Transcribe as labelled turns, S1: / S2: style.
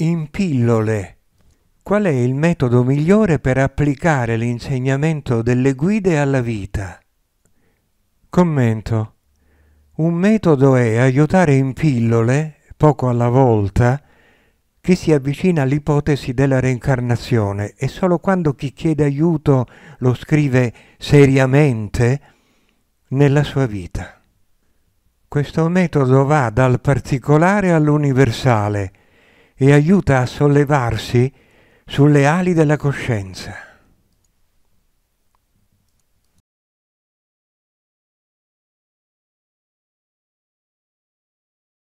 S1: In pillole. Qual è il metodo migliore per applicare l'insegnamento delle guide alla vita? Commento. Un metodo è aiutare in pillole, poco alla volta, chi si avvicina all'ipotesi della reincarnazione e solo quando chi chiede aiuto lo scrive seriamente nella sua vita. Questo metodo va dal particolare all'universale, e aiuta a sollevarsi sulle ali della coscienza.